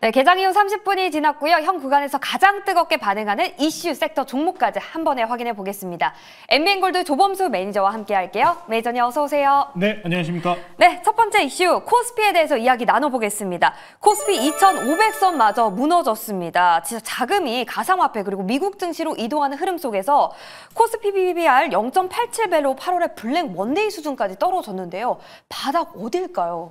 네, 개장 이후 30분이 지났고요. 현 구간에서 가장 뜨겁게 반응하는 이슈 섹터 종목까지 한 번에 확인해 보겠습니다. MBN골드 조범수 매니저와 함께 할게요. 매니저님 어서 오세요. 네, 안녕하십니까? 네, 첫 번째 이슈 코스피에 대해서 이야기 나눠보겠습니다. 코스피 2,500선마저 무너졌습니다. 진짜 자금이 가상화폐 그리고 미국 증시로 이동하는 흐름 속에서 코스피 BBR 0.87배로 8월에 블랙 원데이 수준까지 떨어졌는데요. 바닥 어딜까요?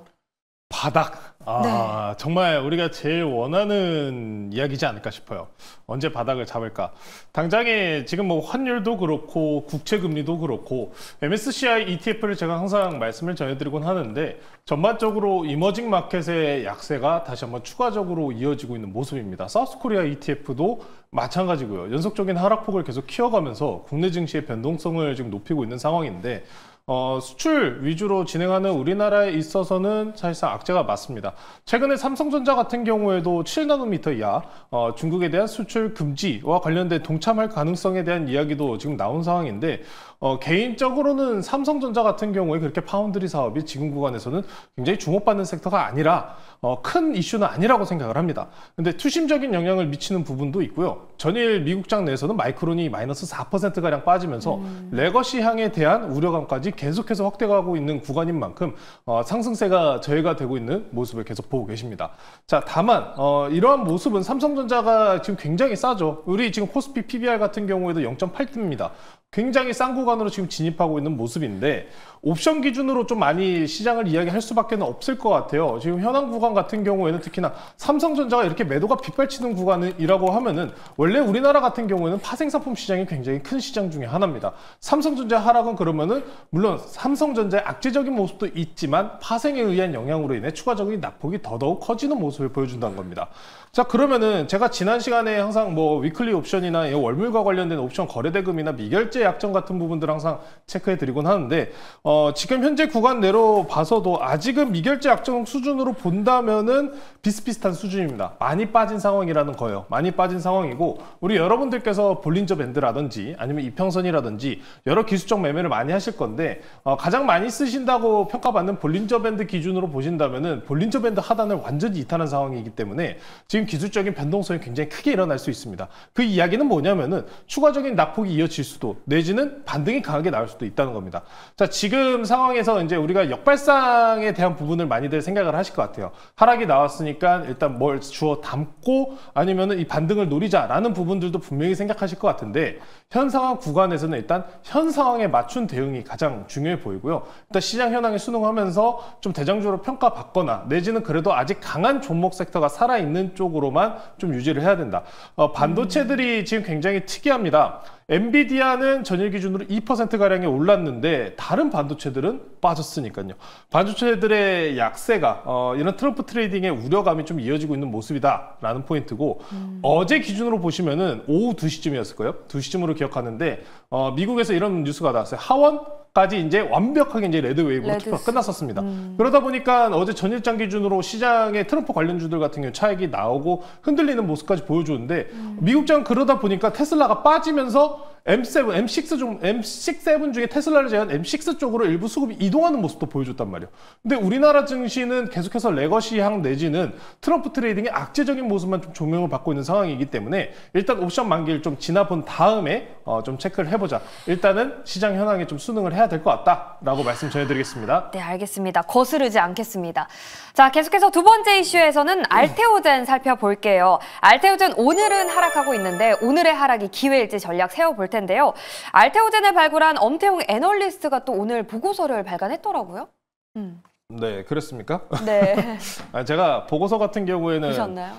바닥. 아, 네. 정말 우리가 제일 원하는 이야기지 않을까 싶어요. 언제 바닥을 잡을까? 당장에 지금 뭐 환율도 그렇고 국채 금리도 그렇고 MSCI ETF를 제가 항상 말씀을 전해드리곤 하는데 전반적으로 이머징 마켓의 약세가 다시 한번 추가적으로 이어지고 있는 모습입니다. 사우스코리아 ETF도 마찬가지고요. 연속적인 하락폭을 계속 키워가면서 국내 증시의 변동성을 지금 높이고 있는 상황인데 어, 수출 위주로 진행하는 우리나라에 있어서는 사실상 악재가 맞습니다. 최근에 삼성전자 같은 경우에도 7나노미터 이하 어, 중국에 대한 수출 금지와 관련된 동참할 가능성에 대한 이야기도 지금 나온 상황인데 어, 개인적으로는 삼성전자 같은 경우에 그렇게 파운드리 사업이 지금 구간에서는 굉장히 주목받는 섹터가 아니라 어, 큰 이슈는 아니라고 생각을 합니다. 근데 투심적인 영향을 미치는 부분도 있고요. 전일 미국장 내에서는 마이크론이 마이너스 4%가량 빠지면서 음. 레거시 향에 대한 우려감까지 계속해서 확대가고 있는 구간인 만큼 어, 상승세가 저해가 되고 있는 모습을 계속 보고 계십니다. 자, 다만 어, 이러한 모습은 삼성전자가 지금 굉장히 싸죠. 우리 지금 코스피 PBR 같은 경우에도 0.8입니다. 굉장히 싼 구간으로 지금 진입하고 있는 모습인데 옵션 기준으로 좀 많이 시장을 이야기할 수밖에 없을 것 같아요. 지금 현황 구간 같은 경우에는 특히나 삼성전자가 이렇게 매도가 빗발치는 구간이라고 하면은 원래 우리나라 같은 경우에는 파생상품 시장이 굉장히 큰 시장 중에 하나입니다. 삼성전자 하락은 그러면은 물론 삼성전자의 악재적인 모습도 있지만 파생에 의한 영향으로 인해 추가적인 낙폭이 더더욱 커지는 모습을 보여준다는 겁니다. 자 그러면은 제가 지난 시간에 항상 뭐 위클리 옵션이나 월물과 관련된 옵션 거래 대금이나 미결제 약재 약점 같은 부분들 항상 체크해 드리곤 하는데 어, 지금 현재 구간 내로 봐서도 아직은 미결제 약정 수준으로 본다면은 비슷비슷한 수준입니다. 많이 빠진 상황이라는 거예요. 많이 빠진 상황이고 우리 여러분들께서 볼린저 밴드라든지 아니면 이평선이라든지 여러 기술적 매매를 많이 하실 건데 어, 가장 많이 쓰신다고 평가받는 볼린저 밴드 기준으로 보신다면은 볼린저 밴드 하단을 완전히 이탈한 상황이기 때문에 지금 기술적인 변동성이 굉장히 크게 일어날 수 있습니다. 그 이야기는 뭐냐면은 추가적인 낙폭이 이어질 수도 내지는 반등이 강하게 나올 수도 있다는 겁니다. 자, 지금 상황에서 이제 우리가 역발상에 대한 부분을 많이들 생각을 하실 것 같아요. 하락이 나왔으니까 일단 뭘 주워 담고 아니면은 이 반등을 노리자라는 부분들도 분명히 생각하실 것 같은데 현 상황 구간에서는 일단 현 상황에 맞춘 대응이 가장 중요해 보이고요. 일단 시장 현황에 순응하면서 좀 대장주로 평가받거나 내지는 그래도 아직 강한 종목 섹터가 살아있는 쪽으로만 좀 유지를 해야 된다. 어, 반도체들이 음. 지금 굉장히 특이합니다. 엔비디아는 전일 기준으로 2%가량이 올랐는데 다른 반도체들은 빠졌으니까요. 반도체들의 약세가 어, 이런 트럼프 트레이딩의 우려감이 좀 이어지고 있는 모습이다라는 포인트고 음. 어제 기준으로 보시면은 오후 2시쯤이었을 거예요. 2시쯤으로 기억하는데 어, 미국에서 이런 뉴스가 나왔어요. 하원 까지 이제 완벽하게 이제 레드 웨이브로 레드스. 투표가 끝났었습니다. 음. 그러다 보니까 어제 전일장 기준으로 시장에 트럼프 관련주들 같은 경우 차익이 나오고 흔들리는 모습까지 보여주는데 음. 미국장 그러다 보니까 테슬라가 빠지면서 M7, M6 중, M67 중에 테슬라를 제한 M6 쪽으로 일부 수급이 이동하는 모습도 보여줬단 말이에요. 근데 우리나라 증시는 계속해서 레거시향 내지는 트럼프 트레이딩의 악재적인 모습만 좀 조명을 받고 있는 상황이기 때문에 일단 옵션 만기를 좀 지나본 다음에 어, 좀 체크를 해보자. 일단은 시장 현황에 좀 수능을 해. 해야 될 것 같다라고 말씀 전해드리겠습니다. 네, 알겠습니다. 거스르지 않겠습니다. 자, 계속해서 두 번째 이슈에서는 알테오젠 살펴볼게요. 알테오젠 오늘은 하락하고 있는데 오늘의 하락이 기회일지 전략 세워볼 텐데요. 알테오젠을 발굴한 엄태웅 애널리스트가 또 오늘 보고서를 발간했더라고요. 음. 네, 그렇습니까? 네. 아, 제가 보고서 같은 경우에는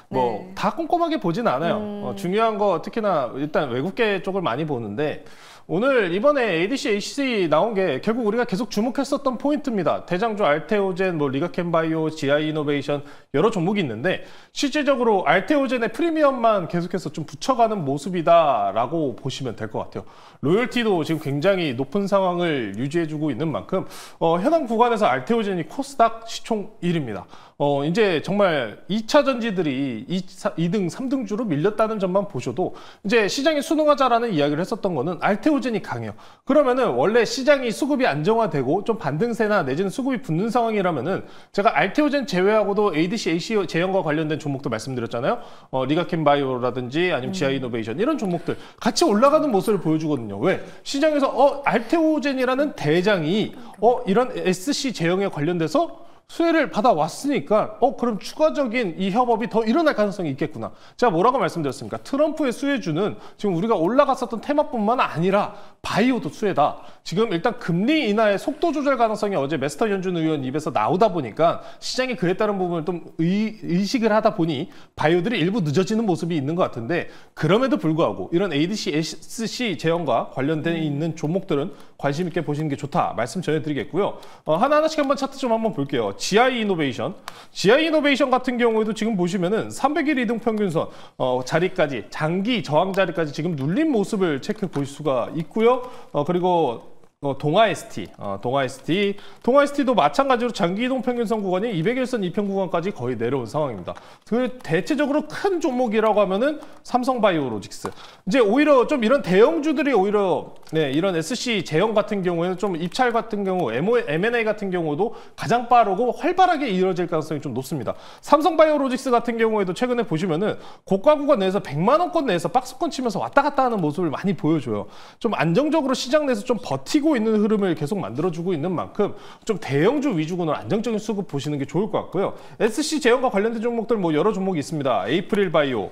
뭐다 네. 꼼꼼하게 보진 않아요. 어, 음... 어, 중요한 거 특히나 일단 외국계 쪽을 많이 보는데 오늘 이번에 ADC, ACC 나온 게 결국 우리가 계속 주목했었던 포인트입니다. 대장주 알테오젠, 뭐 리가캔바이오, GI이노베이션 여러 종목이 있는데 실제적으로 알테오젠의 프리미엄만 계속해서 좀 붙여가는 모습이다라고 보시면 될 것 같아요. 로열티도 지금 굉장히 높은 상황을 유지해주고 있는 만큼 어, 해당 구간에서 알테오젠이 코스닥 시총 1입니다. 어, 이제 정말 2차 전지들이 2, 2등, 3등주로 밀렸다는 점만 보셔도 이제 시장이 순응하자라는 이야기를 했었던 거는 알테오젠 프로즌이 강해요. 그러면은 원래 시장이 수급이 안정화되고 좀 반등세나 내지는 수급이 붙는 상황이라면은 제가 알테오젠 제외하고도 ADC, AC o 제형과 관련된 종목도 말씀드렸잖아요. 어, 리가캔바이오라든지 아니면 지아이노베이션 음. 이런 종목들 같이 올라가는 모습을 보여주거든요. 왜? 시장에서 어 알테오젠이라는 대장이 어 이런 SC 제형에 관련돼서 수혜를 받아왔으니까 어 그럼 추가적인 이 협업이 더 일어날 가능성이 있겠구나. 제가 뭐라고 말씀드렸습니까? 트럼프의 수혜주는 지금 우리가 올라갔었던 테마뿐만 아니라 바이오도 수혜다. 지금 일단 금리 인하의 속도 조절 가능성이 어제 메스터 연준 의원 입에서 나오다 보니까 시장이 그랬다는 부분을 좀 의, 의식을 하다 보니 바이오들이 일부 늦어지는 모습이 있는 것 같은데 그럼에도 불구하고 이런 ADC, SC 재형과 관련된 음. 있는 종목들은 관심 있게 보시는 게 좋다 말씀 전해드리겠고요. 어, 하나하나씩 한번 차트 좀 한번 볼게요. GI 이노베이션. GI 이노베이션 같은 경우에도 지금 보시면은 300일 이동 평균선 어, 자리까지 장기 저항 자리까지 지금 눌린 모습을 체크해 수가 있고요. 어, 그리고 어, 동아 ST, 어, 동아 ST, 동아 ST도 마찬가지로 장기 이동 평균선 구간이 201선 이평 구간까지 거의 내려온 상황입니다. 그 대체적으로 큰 종목이라고 하면은 삼성바이오로직스. 이제 오히려 좀 이런 대형주들이 오히려 네, 이런 SC 제형 같은 경우에는 좀 입찰 같은 경우, M&A 같은 경우도 가장 빠르고 활발하게 이루어질 가능성이 좀 높습니다. 삼성바이오로직스 같은 경우에도 최근에 보시면은 고가 구간 내에서 100만 원권 내에서 박스권 치면서 왔다 갔다 하는 모습을 많이 보여줘요. 좀 안정적으로 시장 내에서 좀 버티고 쓰고 있는 흐름을 계속 만들어주고 있는 만큼 좀 대형주 위주군으로 안정적인 수급 보시는 게 좋을 것 같고요. SC 제형과 관련된 종목들 뭐 여러 종목이 있습니다. 에이프릴 바이오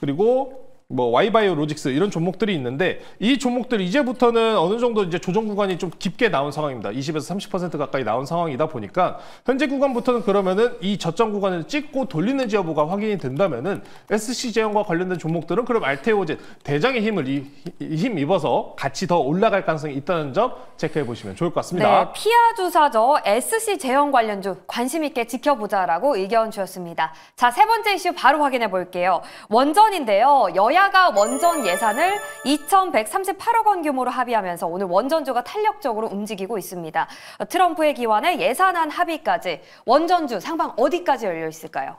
그리고 뭐 와이바이오 로직스 이런 종목들이 있는데 이 종목들 이제부터는 어느 정도 이제 조정 구간이 좀 깊게 나온 상황입니다. 20에서 30% 가까이 나온 상황이다 보니까 현재 구간부터는 그러면은 이 저점 구간을 찍고 돌리는지 여부가 확인이 된다면은 SC 제형과 관련된 종목들은 그럼 알테오젠 대장의 힘을 이, 힘 입어서 같이 더 올라갈 가능성이 있다는 점 체크해 보시면 좋을 것 같습니다. 네, 피아 주사죠. SC 제형 관련주 관심 있게 지켜보자라고 의견 주셨습니다. 자, 세 번째 이슈 바로 확인해 볼게요. 원전인데요. 여야 여야가 원전 예산을 2,138억 원 규모로 합의하면서 오늘 원전주가 탄력적으로 움직이고 있습니다. 트럼프의 기원에 예산안 합의까지 원전주 상방 어디까지 열려 있을까요?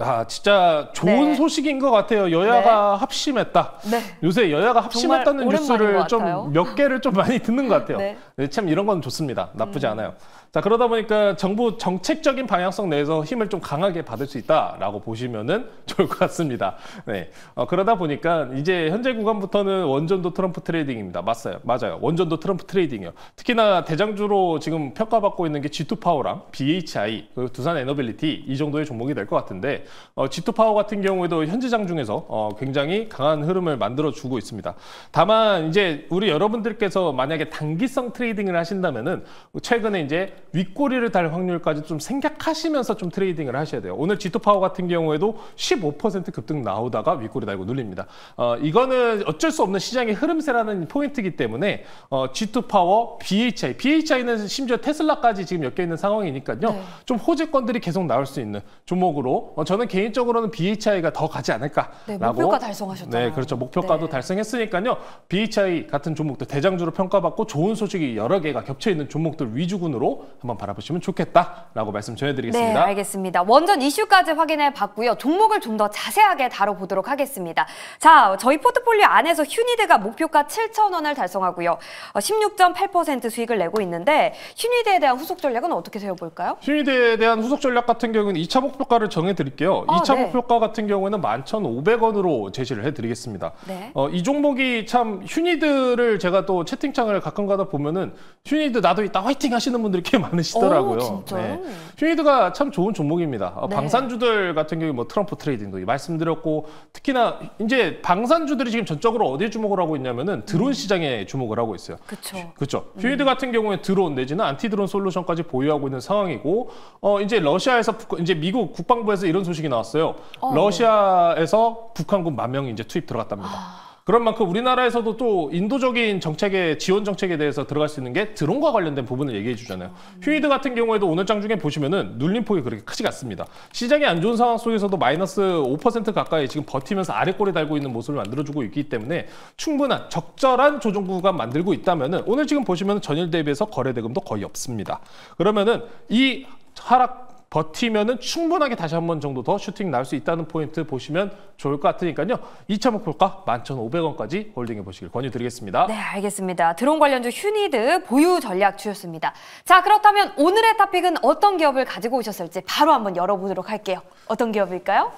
아 진짜 좋은 네. 소식인 것 같아요. 여야가 네. 합심했다. 네. 요새 여야가 합심했다는 뉴스를 좀 몇 개를 좀 많이 듣는 것 같아요. 네. 네. 참 이런 건 좋습니다. 나쁘지 음. 않아요. 자 그러다 보니까 정부 정책적인 방향성 내에서 힘을 좀 강하게 받을 수 있다라고 보시면은 좋을 것 같습니다. 네. 어, 그러다 보니까 이제 현재 구간부터는 원전도 트럼프 트레이딩입니다. 맞아요. 맞아요. 원전도 트럼프 트레이딩이요. 특히나 대장주로 지금 평가받고 있는 게 G2 파워랑 BHI, 두산 에너빌리티 이 정도의 종목이 될 것 같은데 어, G2 파워 같은 경우에도 현지장 중에서 어, 굉장히 강한 흐름을 만들어 주고 있습니다. 다만 이제 우리 여러분들께서 만약에 단기성 트레이딩을 하신다면은 최근에 이제 윗꼬리를 달 확률까지 좀 생각하시면서 좀 트레이딩을 하셔야 돼요. 오늘 지투파워 같은 경우에도 15% 급등 나오다가 윗꼬리 달고 눌립니다. 어, 이거는 어쩔 수 없는 시장의 흐름세라는 포인트이기 때문에 어, G2파워, BHI, BHI는 심지어 테슬라까지 지금 엮여 있는 상황이니까요. 네. 좀 호재권들이 계속 나올 수 있는 종목으로 어, 저는 개인적으로는 BHI가 더 가지 않을까라고. 네, 목표가 달성하셨잖아요. 네, 그렇죠. 목표가도 네. 달성했으니까요. BHI 같은 종목들 대장주로 평가받고 좋은 소식이 여러 개가 겹쳐 있는 종목들 위주군으로 한번 바라보시면 좋겠다라고 말씀 전해드리겠습니다. 네, 알겠습니다. 원전 이슈까지 확인해 봤고요. 종목을 좀 더 자세하게 다뤄보도록 하겠습니다. 자, 저희 포트폴리오 안에서 휴니드가 목표가 7천 원을 달성하고요. 16.8% 어, 수익을 내고 있는데 휴니드에 대한 후속 전략은 어떻게 세워볼까요? 휴니드에 대한 후속 전략 같은 경우는 2차 목표가를 정해드릴게요. 어, 아, 2차 네. 목표가 같은 경우에는 11,500원으로 제시를 해드리겠습니다. 네. 어, 이 종목이 참 휴니드를 제가 또 채팅창을 가끔가다 보면은 휴니드 나도 있다 화이팅 하시는 분들이 꽤 많으시더라고요. 오, 네. 휴이드가 참 좋은 종목입니다. 어, 네. 방산주들 같은 경우 뭐 트럼프 트레이딩도 말씀드렸고 특히나 이제 방산주들이 지금 전적으로 어디에 주목을 하고 있냐면은 드론 음. 시장에 주목을 하고 있어요. 그렇죠. 그렇죠. 휴이드 음. 같은 경우에 드론 내지는 안티 드론 솔루션까지 보유하고 있는 상황이고 어 이제 러시아에서 이제 미국 국방부에서 이런 소식이 나왔어요. 어, 러시아에서 네. 북한군 만 명이 이제 투입 들어갔답니다. 아. 그런 만큼 우리나라에서도 또 인도적인 정책의 지원 정책에 대해서 들어갈 수 있는 게 드론과 관련된 부분을 얘기해 주잖아요. 휴이드 같은 경우에도 오늘 장 중에 보시면은 눌림폭이 그렇게 크지가 않습니다. 시장이 안 좋은 상황 속에서도 마이너스 5% 가까이 지금 버티면서 아래꼬리 달고 있는 모습을 만들어주고 있기 때문에 충분한 적절한 조정 구간 만들고 있다면은 오늘 지금 보시면 전일 대비해서 거래 대금도 거의 없습니다. 그러면은 이 하락 버티면은 충분하게 다시 한 번 정도 더 슈팅 나올 수 있다는 포인트 보시면 좋을 것 같으니까요. 2차 목표가 11,500원까지 홀딩해 보시길 권유드리겠습니다. 네, 알겠습니다. 드론 관련주 휴니드 보유 전략 주였습니다. 자, 그렇다면 오늘의 탑픽은 어떤 기업을 가지고 오셨을지 바로 한번 열어보도록 할게요. 어떤 기업일까요?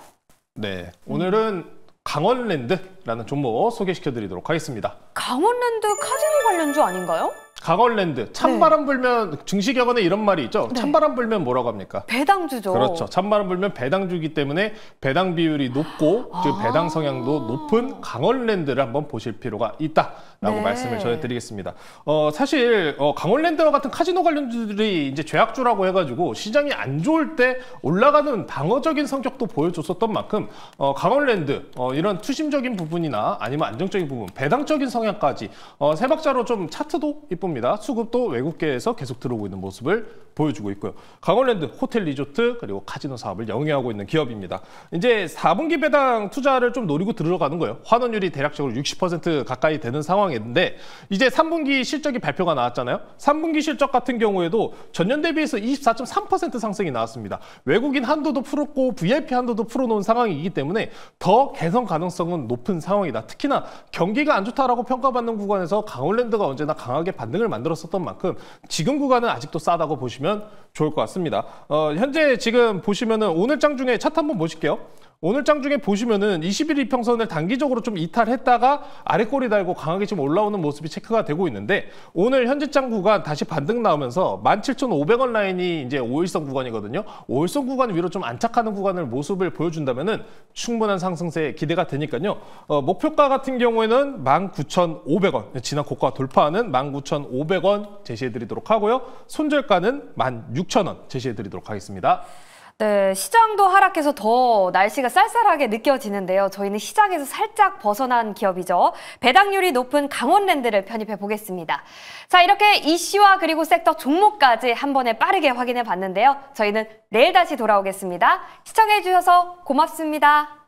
네, 오늘은 음. 강원랜드라는 종목 소개시켜 드리도록 하겠습니다. 강원랜드 카지노 관련주 아닌가요? 강원랜드 찬바람 네. 불면 증시격언에 이런 말이 있죠. 네. 찬바람 불면 뭐라고 합니까? 배당주죠. 그렇죠. 찬바람 불면 배당주기 때문에 배당 비율이 높고 아 배당 성향도 높은 강원랜드를 한번 보실 필요가 있다라고 네. 말씀을 전해드리겠습니다. 어 사실 어, 강원랜드와 같은 카지노 관련주들이 이제 죄악주라고 해가지고 시장이 안 좋을 때 올라가는 방어적인 성격도 보여줬었던 만큼 어, 강원랜드 어, 이런 투심적인 부분이나 아니면 안정적인 부분, 배당적인 성향까지 어, 세 박자로 좀 차트도 이쁨. 수니다 수급도 외국계에서 계속 들어오고 있는 모습을 보여주고 있고요. 강원랜드, 호텔 리조트, 그리고 카지노 사업을 영위하고 있는 기업입니다. 이제 4분기 배당 투자를 좀 노리고 들어가는 거예요. 환원율이 대략적으로 60% 가까이 되는 상황인데 이제 3분기 실적이 발표가 나왔잖아요. 3분기 실적 같은 경우에도 전년 대비해서 24.3% 상승이 나왔습니다. 외국인 한도도 풀었고 VIP 한도도 풀어놓은 상황이기 때문에 더 개선 가능성은 높은 상황이다. 특히나 경기가 안 좋다라고 평가받는 구간에서 강원랜드가 언제나 강하게 반등을 기준을 만들었었던 만큼 지금 구간은 아직도 싸다고 보시면 좋을 것 같습니다. 어, 현재 지금 보시면은 오늘 장 중에 차트 한번 보실게요. 오늘장 중에 보시면은 21일 이평선을 단기적으로 좀 이탈했다가 아래 꼬리 달고 강하게 지금 올라오는 모습이 체크가 되고 있는데 오늘 현재장 구간 다시 반등 나오면서 17,500원 라인이 이제 5일선 구간이거든요. 5일선 구간 위로 좀 안착하는 구간을 모습을 보여준다면은 충분한 상승세 에 기대가 되니까요. 어, 목표가 같은 경우에는 19,500원 지난 고가 돌파하는 19,500원 제시해드리도록 하고요. 손절가는 16,000원 제시해드리도록 하겠습니다. 네, 시장도 하락해서 더 날씨가 쌀쌀하게 느껴지는데요. 저희는 시장에서 살짝 벗어난 기업이죠. 배당률이 높은 강원랜드를 편입해 보겠습니다. 자, 이렇게 이슈와 그리고 섹터 종목까지 한 번에 빠르게 확인해 봤는데요. 저희는 내일 다시 돌아오겠습니다. 시청해 주셔서 고맙습니다.